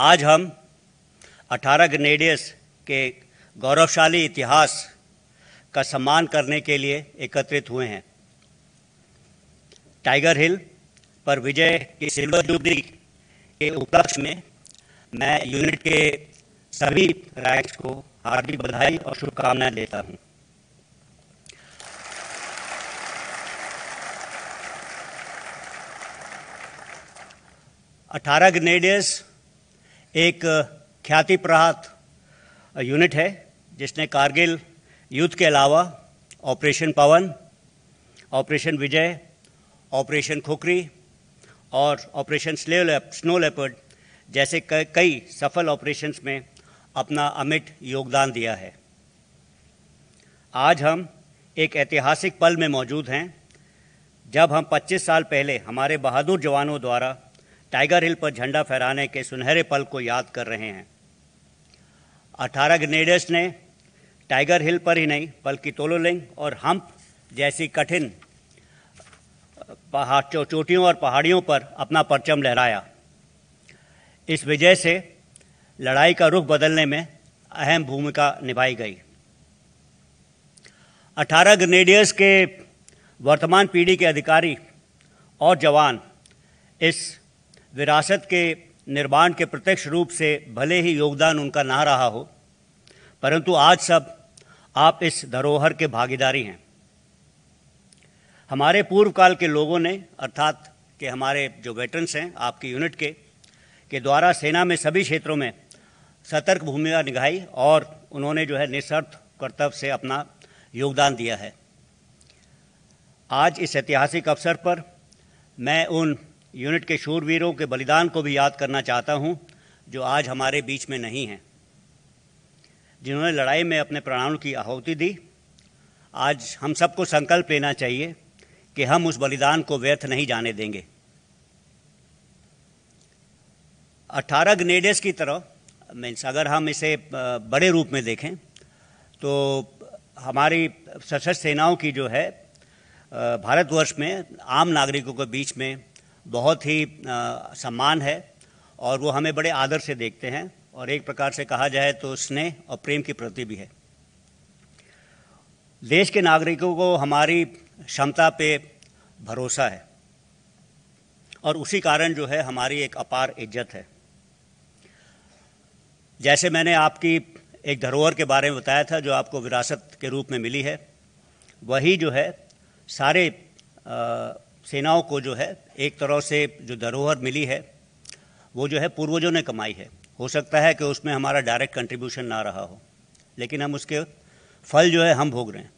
आज हम 18 ग्रेनेडियर्स के गौरवशाली इतिहास का सम्मान करने के लिए एकत्रित हुए हैं टाइगर हिल पर विजय की सिल्वर जुबली के उपलक्ष्य में मैं यूनिट के सभी रैंक्स को हार्दिक बधाई और शुभकामनाएं देता हूं। अठारह ग्रेनेडियर्स एक ख्याति प्रहात यूनिट है जिसने कारगिल युद्ध के अलावा operation Pawan operation Vijay operation Khukri और ऑपरेशन स्ले स्नो लेपर्ड जैसे कई सफल ऑपरेशंस में अपना अमिट योगदान दिया है आज हम एक ऐतिहासिक पल में मौजूद हैं जब हम 25 साल पहले हमारे बहादुर जवानों द्वारा टाइगर हिल पर झंडा फहराने के सुनहरे पल को याद कर रहे हैं अठारह ग्रेनेडर्स ने टाइगर हिल पर ही नहीं बल्कि तोलोलिंग और हम्प जैसी कठिन पहाड़ चोटियों और पहाड़ियों पर अपना परचम लहराया इस विजय से लड़ाई का रुख बदलने में अहम भूमिका निभाई गई 18 ग्रेनेडियर्स के वर्तमान पीढ़ी के अधिकारी और जवान इस विरासत के निर्माण के प्रत्यक्ष रूप से भले ही योगदान उनका ना रहा हो परंतु आज सब आप इस धरोहर के भागीदारी हैं हमारे पूर्व काल के लोगों ने अर्थात के हमारे जो वेटरन्स हैं आपकी यूनिट के के द्वारा सेना में सभी क्षेत्रों में सतर्क भूमिका निभाई और उन्होंने जो है निस्र्थ कर्तव्य से अपना योगदान दिया है आज इस ऐतिहासिक अवसर पर मैं उन यूनिट के शूरवीरों के बलिदान को भी याद करना चाहता हूं जो आज हमारे बीच में नहीं हैं जिन्होंने लड़ाई में अपने प्राणों की आहुति दी आज हम सबको संकल्प लेना चाहिए कि हम उस बलिदान को व्यर्थ नहीं जाने देंगे 18 ग्रेडेस की तरह मीन्स अगर हम इसे बड़े रूप में देखें तो हमारी सशस्त्र सेनाओं की जो है भारतवर्ष में आम नागरिकों के बीच में बहुत ही सम्मान है और वो हमें बड़े आदर से देखते हैं और एक प्रकार से कहा जाए तो स्नेह और प्रेम की प्रति भी है देश के नागरिकों को हमारी क्षमता पे भरोसा है और उसी कारण जो है हमारी एक अपार इज्जत है जैसे मैंने आपकी एक धरोहर के बारे में बताया था जो आपको विरासत के रूप में मिली है वही जो है सारे आ, सेनाओं को जो है एक तरह से जो धरोहर मिली है वो जो है पूर्वजों ने कमाई है हो सकता है कि उसमें हमारा डायरेक्ट कंट्रीब्यूशन ना रहा हो लेकिन हम उसके फल जो है हम भोग रहे हैं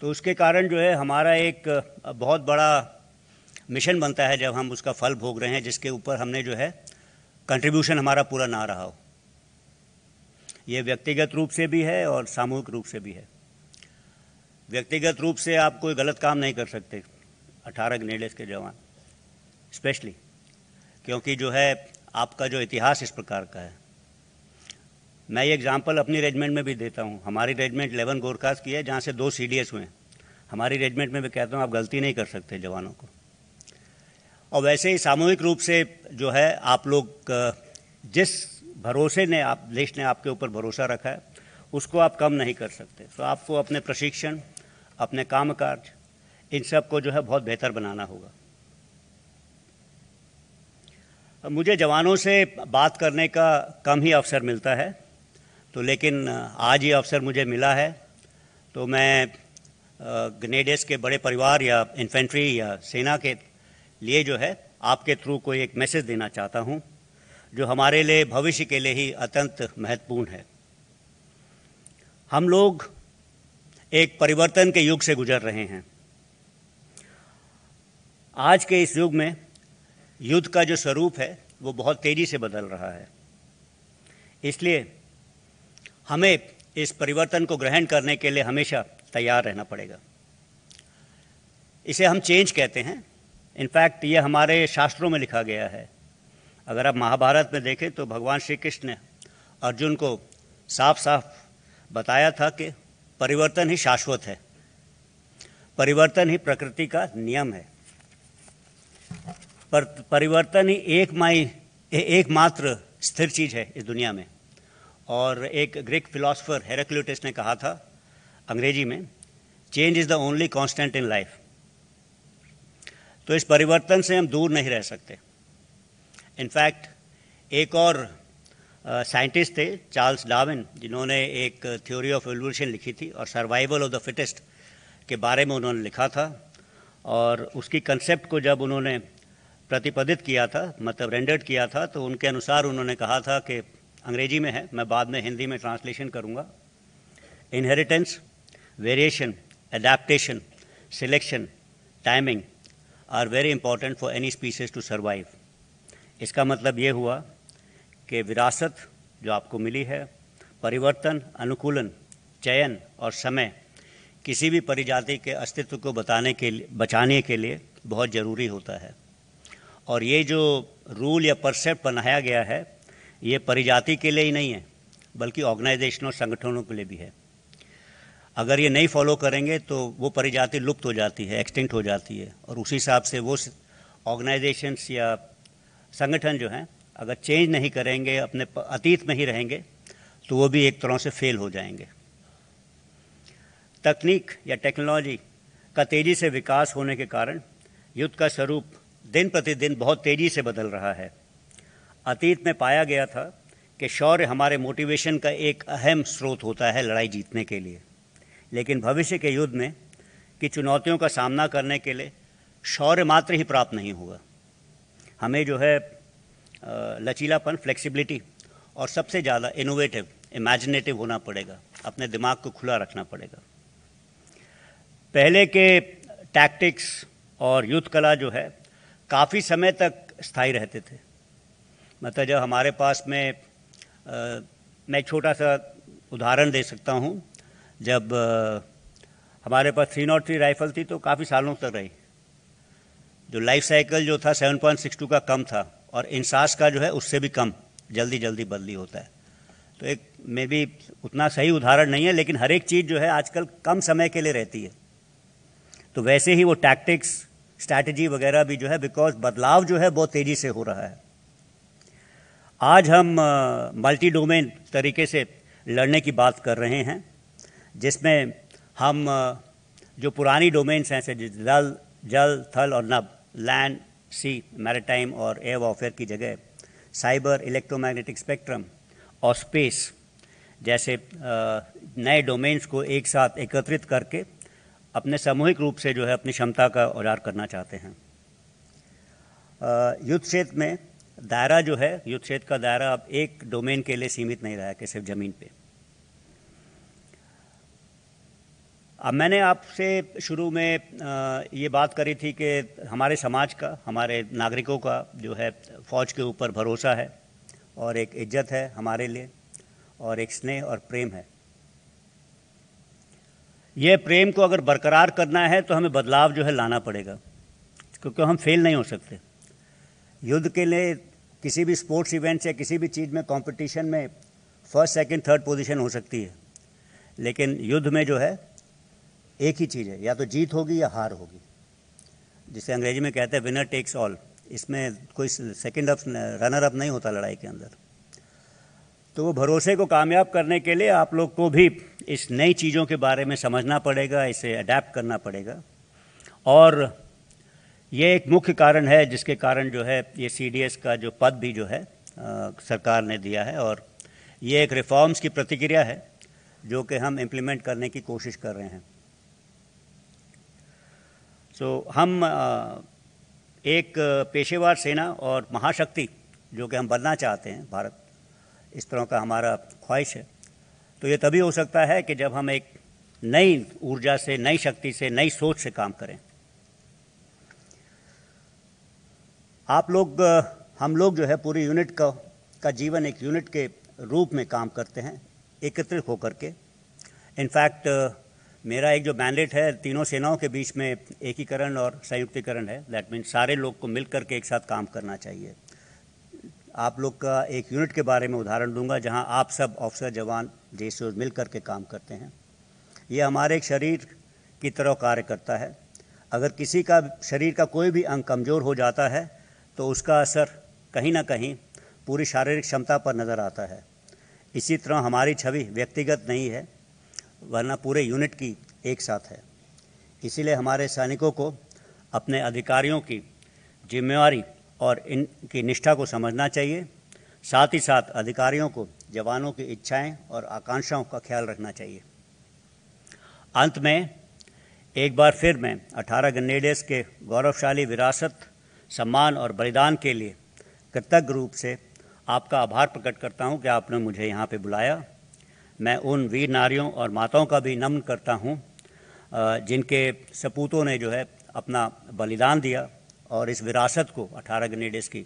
तो उसके कारण जो है हमारा एक बहुत बड़ा मिशन बनता है जब हम उसका फल भोग रहे हैं जिसके ऊपर हमने जो है कंट्रीब्यूशन हमारा पूरा ना रहा हो ये व्यक्तिगत रूप से भी है और सामूहिक रूप से भी है व्यक्तिगत रूप से आप कोई गलत काम नहीं कर सकते अठारह ग्रेडेस के जवान स्पेशली क्योंकि जो है आपका जो इतिहास इस प्रकार का है मैं ये एग्जांपल अपनी रेजिमेंट में भी देता हूँ हमारी रेजिमेंट इलेवन गोरकास्ट की है जहाँ से दो सी हुए हैं हमारी रेजिमेंट में मैं कहता हूँ आप गलती नहीं कर सकते जवानों को और वैसे ही सामूहिक रूप से जो है आप लोग जिस भरोसे ने आप देश ने आपके ऊपर भरोसा रखा है उसको आप कम नहीं कर सकते तो आपको अपने प्रशिक्षण अपने काम कार्य इन सब को जो है बहुत बेहतर बनाना होगा मुझे जवानों से बात करने का कम ही अवसर मिलता है तो लेकिन आज ये अवसर मुझे मिला है तो मैं ग्रेनेडियस के बड़े परिवार या इन्फेंट्री या सेना के लिए जो है आपके थ्रू कोई एक मैसेज देना चाहता हूँ जो हमारे लिए भविष्य के लिए ही अत्यंत महत्वपूर्ण है हम लोग एक परिवर्तन के युग से गुजर रहे हैं आज के इस युग में युद्ध का जो स्वरूप है वो बहुत तेज़ी से बदल रहा है इसलिए हमें इस परिवर्तन को ग्रहण करने के लिए हमेशा तैयार रहना पड़ेगा इसे हम चेंज कहते हैं इनफैक्ट ये हमारे शास्त्रों में लिखा गया है अगर आप महाभारत में देखें तो भगवान श्री कृष्ण ने अर्जुन को साफ साफ बताया था कि परिवर्तन ही शाश्वत है परिवर्तन ही प्रकृति का नियम है पर परिवर्तन ही एक माई एकमात्र स्थिर चीज है इस दुनिया में और एक ग्रीक फिलोसोफर हेराक्लिटस ने कहा था अंग्रेजी में change is the only constant in life तो इस परिवर्तन से हम दूर नहीं रह सकते इनफैक्ट एक और साइंटिस्ट थे चार्ल्स डार्विन जिन्होंने एक थ्योरी ऑफ एवोल्यूशन लिखी थी और सर्वाइवल ऑफ द फिटेस्ट के बारे में उन्होंने लिखा था और उसकी कंसेप्ट को जब उन्होंने प्रतिपदित किया था मतलब रेंडर्ड किया था तो उनके अनुसार उन्होंने कहा था कि अंग्रेजी में है मैं बाद में हिंदी में ट्रांसलेशन करूँगा inheritance variation adaptation selection timing are very important for any species to survive इसका मतलब ये हुआ के विरासत जो आपको मिली है परिवर्तन अनुकूलन चयन और समय किसी भी परिजाति के अस्तित्व को बताने के लिए बचाने के लिए बहुत ज़रूरी होता है और ये जो रूल या परसेप्ट बनाया गया है ये परिजाति के लिए ही नहीं है बल्कि ऑर्गेनाइजेशनों संगठनों के लिए भी है अगर ये नहीं फॉलो करेंगे तो वो परिजाति लुप्त हो जाती है एक्सटिंक्ट हो जाती है और उसी हिसाब से वो ऑर्गेनाइजेशंस या संगठन जो हैं अगर चेंज नहीं करेंगे अपने अतीत में ही रहेंगे तो वो भी एक तरह से फेल हो जाएंगे तकनीक या टेक्नोलॉजी का तेज़ी से विकास होने के कारण युद्ध का स्वरूप दिन प्रतिदिन बहुत तेज़ी से बदल रहा है अतीत में पाया गया था कि शौर्य हमारे मोटिवेशन का एक अहम स्रोत होता है लड़ाई जीतने के लिए लेकिन भविष्य के युद्ध में कि चुनौतियों का सामना करने के लिए शौर्य मात्र ही प्राप्त नहीं हुआ हमें जो है लचीलापन फ्लेक्सिबिलिटी और सबसे ज़्यादा इनोवेटिव इमेजिनेटिव होना पड़ेगा अपने दिमाग को खुला रखना पड़ेगा पहले के टैक्टिक्स और युद्ध कला जो है काफ़ी समय तक स्थायी रहते थे मतलब जब हमारे पास में आ, मैं छोटा सा उदाहरण दे सकता हूँ जब आ, हमारे पास थ्री नॉट थ्री राइफल थी तो काफ़ी सालों तक रही जो लाइफ साइकिल जो था 7.62 का कम था और इंसास का जो है उससे भी कम जल्दी जल्दी बदली होता है तो एक मे भी उतना सही उदाहरण नहीं है लेकिन हर एक चीज़ जो है आजकल कम समय के लिए रहती है तो वैसे ही वो टैक्टिक्स स्ट्रैटेजी वगैरह भी जो है बिकॉज बदलाव जो है बहुत तेज़ी से हो रहा है आज हम मल्टी डोमेन तरीके से लड़ने की बात कर रहे हैं जिसमें हम जो पुरानी डोमेन्स हैं जैसे जल जल थल और नब लैंड सी मैरिटाइम और एयर वॉफेयर की जगह साइबर इलेक्ट्रोमैग्नेटिक स्पेक्ट्रम और स्पेस जैसे नए डोमेन्स को एक साथ एकत्रित करके अपने सामूहिक रूप से जो है अपनी क्षमता का उजार करना चाहते हैं युद्ध क्षेत्र में दायरा जो है युद्ध क्षेत्र का दायरा अब एक डोमेन के लिए सीमित नहीं रहा है कि सिर्फ ज़मीन पे अब मैंने आपसे शुरू में ये बात करी थी कि हमारे समाज का हमारे नागरिकों का जो है फ़ौज के ऊपर भरोसा है और एक इज्जत है हमारे लिए और एक स्नेह और प्रेम है ये प्रेम को अगर बरकरार करना है तो हमें बदलाव जो है लाना पड़ेगा क्योंकि हम फेल नहीं हो सकते युद्ध के लिए किसी भी स्पोर्ट्स इवेंट्स या किसी भी चीज़ में कंपटीशन में फर्स्ट सेकंड थर्ड पोजीशन हो सकती है लेकिन युद्ध में जो है एक ही चीज़ है या तो जीत होगी या हार होगी जिसे अंग्रेजी में कहते हैं विनर टेक्स ऑल इसमें कोई सेकेंड अप रनर अप नहीं होता लड़ाई के अंदर तो वो भरोसे को कामयाब करने के लिए आप लोग को भी इस नई चीज़ों के बारे में समझना पड़ेगा इसे अडेप्ट करना पड़ेगा और ये एक मुख्य कारण है जिसके कारण जो है ये सी का जो पद भी जो है आ, सरकार ने दिया है और ये एक रिफॉर्म्स की प्रतिक्रिया है जो कि हम इम्प्लीमेंट करने की कोशिश कर रहे हैं सो so, हम एक पेशेवर सेना और महाशक्ति जो कि हम बनना चाहते हैं भारत इस तरह का हमारा ख्वाहिश है तो ये तभी हो सकता है कि जब हम एक नई ऊर्जा से नई शक्ति से नई सोच से काम करें आप लोग हम लोग जो है पूरी यूनिट का का जीवन एक यूनिट के रूप में काम करते हैं एकत्रित होकर के इनफैक्ट मेरा एक जो मैंडेट है तीनों सेनाओं के बीच में एकीकरण और संयुक्तिकरण है दैट मीन सारे लोग को मिल के एक साथ काम करना चाहिए आप लोग का एक यूनिट के बारे में उदाहरण दूंगा जहां आप सब ऑफिसर जवान जैसे मिल करके काम करते हैं ये हमारे एक शरीर की तरह कार्य करता है अगर किसी का शरीर का कोई भी अंग कमज़ोर हो जाता है तो उसका असर कहीं ना कहीं पूरी शारीरिक क्षमता पर नज़र आता है इसी तरह हमारी छवि व्यक्तिगत नहीं है वरना पूरे यूनिट की एक साथ है इसीलिए हमारे सैनिकों को अपने अधिकारियों की जिम्मेवारी और इनकी निष्ठा को समझना चाहिए साथ ही साथ अधिकारियों को जवानों की इच्छाएं और आकांक्षाओं का ख्याल रखना चाहिए अंत में एक बार फिर मैं 18 गन्नेडेस के गौरवशाली विरासत सम्मान और बलिदान के लिए कृतज्ञ रूप से आपका आभार प्रकट करता हूं कि आपने मुझे यहाँ पर बुलाया मैं उन वीर नारियों और माताओं का भी नमन करता हूँ जिनके सपूतों ने जो है अपना बलिदान दिया और इस विरासत को अठारह ग्रेनेडेस की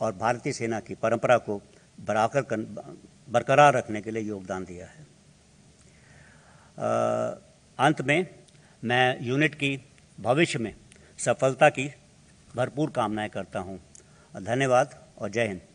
और भारतीय सेना की परंपरा को बराकर कर, बरकरार रखने के लिए योगदान दिया है अंत में मैं यूनिट की भविष्य में सफलता की भरपूर कामनाएं करता हूं धन्यवाद और जय हिंद